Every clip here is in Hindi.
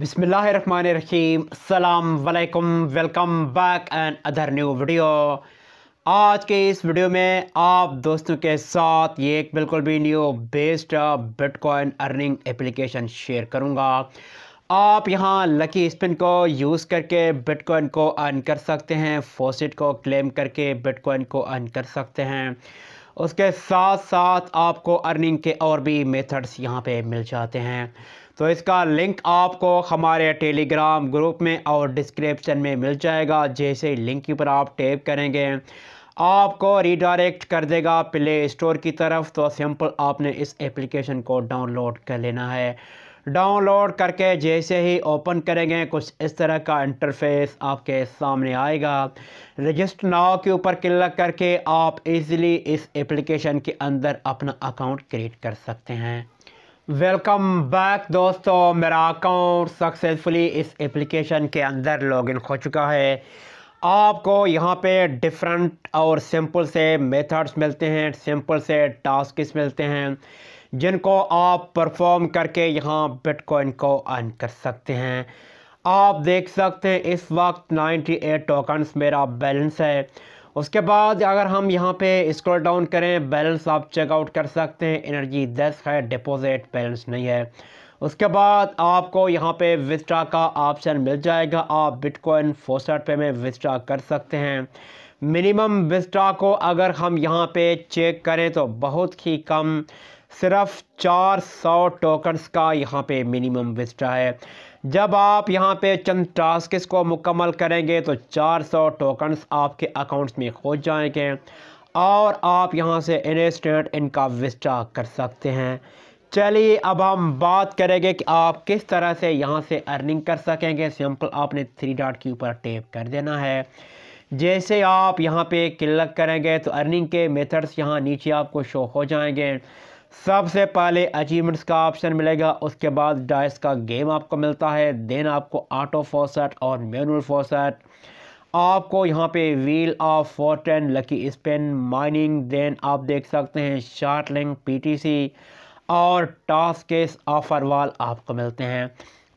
बिसमीम वालेकुम welcome back and other new video आज के इस वीडियो में आप दोस्तों के साथ ये एक बिल्कुल भी new based bitcoin earning application share करूँगा आप यहाँ लकी स्पिन को यूज़ करके बिटकॉइन को अर्न कर सकते हैं फोसिट को क्लेम करके बिटकॉइन को अर्न कर सकते हैं उसके साथ साथ आपको अर्निंग के और भी मेथड्स यहाँ पे मिल जाते हैं तो इसका लिंक आपको हमारे टेलीग्राम ग्रुप में और डिस्क्रिप्शन में मिल जाएगा जैसे लिंक के ऊपर आप टेप करेंगे आपको रिडायरेक्ट कर देगा प्ले स्टोर की तरफ तो सिंपल आपने इस एप्लीकेशन को डाउनलोड कर लेना है डाउनलोड करके जैसे ही ओपन करेंगे कुछ इस तरह का इंटरफेस आपके सामने आएगा रजिस्टर नाव के ऊपर क्लिक करके आप इजीली इस एप्लीकेशन के अंदर अपना अकाउंट क्रिएट कर सकते हैं वेलकम बैक दोस्तों मेरा अकाउंट सक्सेसफुली इस एप्लीकेशन के अंदर लॉगिन हो चुका है आपको यहाँ पे डिफरेंट और सिंपल से मेथड्स मिलते हैं सिंपल से टास्क मिलते हैं जिनको आप परफॉर्म करके यहाँ बिटकॉइन को अर्न कर सकते हैं आप देख सकते हैं इस वक्त 98 टोकन्स मेरा बैलेंस है उसके बाद अगर हम यहाँ पे स्क्रॉल डाउन करें बैलेंस आप चेकआउट कर सकते हैं एनर्जी 10 है डिपॉजिट बैलेंस नहीं है उसके बाद आपको यहाँ पे विस्ट्रा का ऑप्शन मिल जाएगा आप बिटकॉइन फोसट पे में विस्ट्रा कर सकते हैं मिनिमम विस्ट्रा को अगर हम यहाँ पे चेक करें तो बहुत ही कम सिर्फ 400 टोकन्स का यहाँ पे मिनिमम विस्टा है जब आप यहाँ पे चंद टास्क को मुकम्मल करेंगे तो 400 टोकन्स आपके अकाउंट्स में हो जाएंगे और आप यहाँ से इन्वेस्टेड इनका विस्टा कर सकते हैं चलिए अब हम बात करेंगे कि आप किस तरह से यहाँ से अर्निंग कर सकेंगे सिंपल आपने थ्री डॉट के ऊपर टेप कर देना है जैसे आप यहाँ पे क्लिक करेंगे तो अर्निंग के मेथड्स यहाँ नीचे आपको शो हो जाएंगे सबसे पहले अचीवमेंट्स का ऑप्शन मिलेगा उसके बाद डाइस का गेम आपको मिलता है देन आपको ऑटो फोसेट और मैनुअल फोसेट आपको यहाँ पे wheel of fortune lucky spin mining then आप देख सकते हैं शार्टलिंग पीटीसी और टास्केस ऑफर वाल आपको मिलते हैं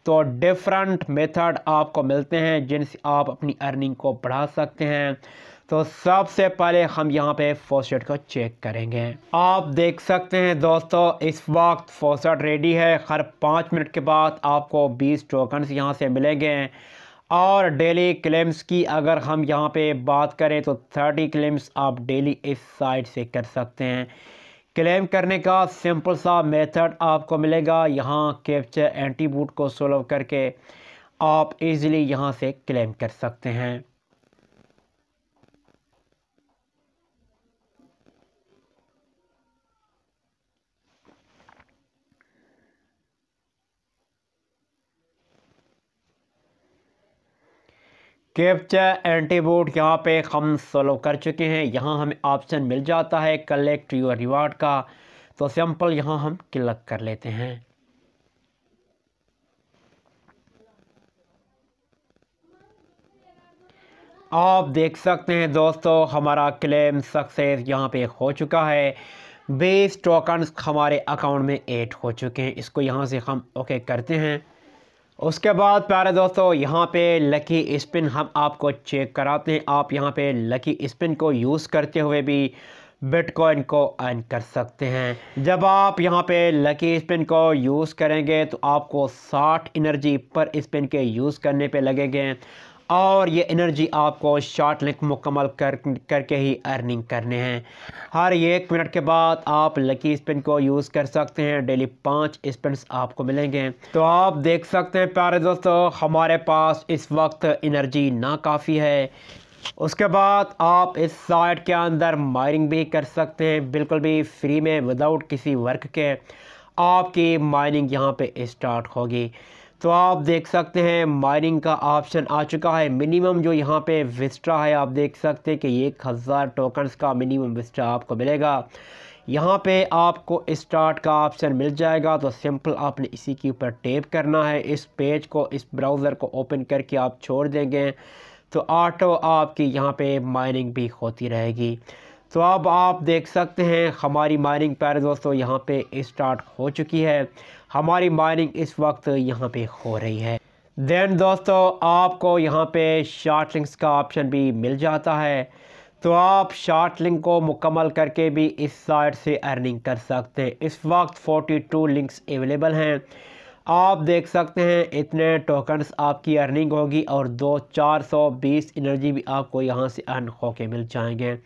तो डिफरेंट मेथड आपको मिलते हैं जिनसे आप अपनी अर्निंग को बढ़ा सकते हैं तो सबसे पहले हम यहाँ पे फोसेट को चेक करेंगे आप देख सकते हैं दोस्तों इस वक्त फोसेट रेडी है हर पाँच मिनट के बाद आपको बीस टोकन्स यहाँ से मिलेंगे और डेली क्लेम्स की अगर हम यहाँ पे बात करें तो थर्टी क्लेम्स आप डेली इस साइट से कर सकते हैं क्लेम करने का सिंपल सा मेथड आपको मिलेगा यहाँ कैप्चर एंटीबूट को सोलव करके आप इजीली यहाँ से क्लेम कर सकते हैं कैप्चर एंटीबोड यहाँ पे हम सॉल्व कर चुके हैं यहाँ हमें ऑप्शन मिल जाता है कलेक्ट यूर रिवार्ड का तो सिंपल यहाँ हम क्लिक कर लेते हैं आप देख सकते हैं दोस्तों हमारा क्लेम सक्सेस यहाँ पे हो चुका है बेस टोकन हमारे अकाउंट में ऐड हो चुके हैं इसको यहाँ से हम ओके करते हैं उसके बाद प्यारे दोस्तों यहाँ पे लकी स्पिन हम आपको चेक कराते हैं आप यहाँ पे लकी स्पिन को यूज़ करते हुए भी बिटकॉइन को अर्न कर सकते हैं जब आप यहाँ पे लकी स्पिन को यूज़ करेंगे तो आपको 60 एनर्जी पर स्पिन के यूज़ करने पे लगेंगे और ये एनर्जी आपको शॉर्ट लिंक मुकम्मल कर करके ही अर्निंग करने हैं हर एक मिनट के बाद आप लकी स्पिन को यूज़ कर सकते हैं डेली पाँच स्पिन आपको मिलेंगे तो आप देख सकते हैं प्यारे दोस्तों हमारे पास इस वक्त एनर्जी ना काफ़ी है उसके बाद आप इस साइट के अंदर माइनिंग भी कर सकते हैं बिल्कुल भी फ्री में विदाउट किसी वर्क के आपकी माइनिंग यहाँ पे स्टार्ट होगी तो आप देख सकते हैं माइनिंग का ऑप्शन आ चुका है मिनिमम जो यहाँ पे विस्ट्रा है आप देख सकते हैं कि एक हज़ार टोकन्स का मिनिमम विस्ट्रा आपको मिलेगा यहाँ पे आपको स्टार्ट का ऑप्शन मिल जाएगा तो सिंपल आपने इसी के ऊपर टेप करना है इस पेज को इस ब्राउज़र को ओपन करके आप छोड़ देंगे तो ऑटो आपकी यहाँ पर माइनिंग भी होती रहेगी तो अब आप देख सकते हैं हमारी माइनिंग पैर दोस्तों यहाँ पर इस्टार्ट हो चुकी है हमारी माइनिंग इस वक्त यहाँ पे हो रही है देन दोस्तों आपको यहाँ पे शार्ट लिंक्स का ऑप्शन भी मिल जाता है तो आप शार्ट लिंक को मुकम्मल करके भी इस साइट से अर्निंग कर सकते हैं इस वक्त 42 लिंक्स अवेलेबल हैं आप देख सकते हैं इतने टोकन्स आपकी अर्निंग होगी और दो चार सौ बीस एनर्जी भी आपको यहाँ से अर्न होके मिल जाएंगे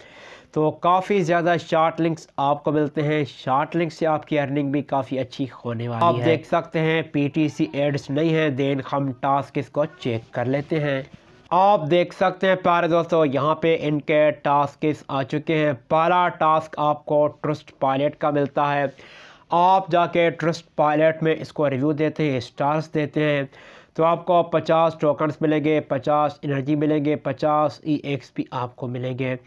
तो काफ़ी ज़्यादा शार्ट लिंक्स आपको मिलते हैं शार्ट लिंक से आपकी अर्निंग भी काफ़ी अच्छी होने वाली आप है आप देख सकते हैं पीटीसी एड्स नहीं है देन हम टास्क इसको चेक कर लेते हैं आप देख सकते हैं प्यारे दोस्तों यहाँ पे इनके टास्क आ चुके हैं पहला टास्क आपको ट्रस्ट पायलट का मिलता है आप जाके ट्रस्ट पायलट में इसको रिव्यू देते हैं स्टार्स देते हैं तो आपको 50 टोकन्स मिलेंगे 50 एनर्जी मिलेंगे 50 ई एक्स आपको मिलेंगे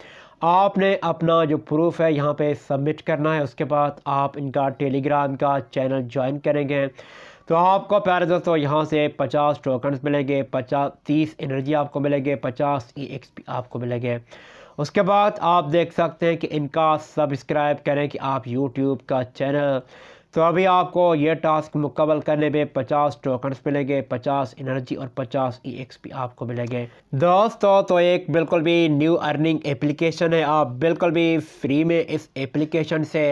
आपने अपना जो प्रूफ है यहाँ पे सबमिट करना है उसके बाद आप इनका टेलीग्राम का चैनल ज्वाइन करेंगे तो आपको प्यारे दोस्तों यहाँ से 50 टोकन्स मिलेंगे 50 30 एनर्जी आपको मिलेंगे 50 ई एक्सपी आपको मिलेंगे उसके बाद आप देख सकते हैं कि इनका सब्सक्राइब करें कि आप यूट्यूब का चैनल तो अभी आपको ये टास्क मुकम्मल करने में 50 टोकन्स मिलेंगे 50 एनर्जी और 50 ईएक्सपी आपको मिलेंगे दोस्तों तो एक बिल्कुल भी न्यू अर्निंग एप्लीकेशन है आप बिल्कुल भी फ्री में इस एप्लीकेशन से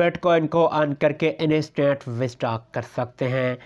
बिटकॉइन को अर्न करके इंस्टेंट विस्टॉक कर सकते हैं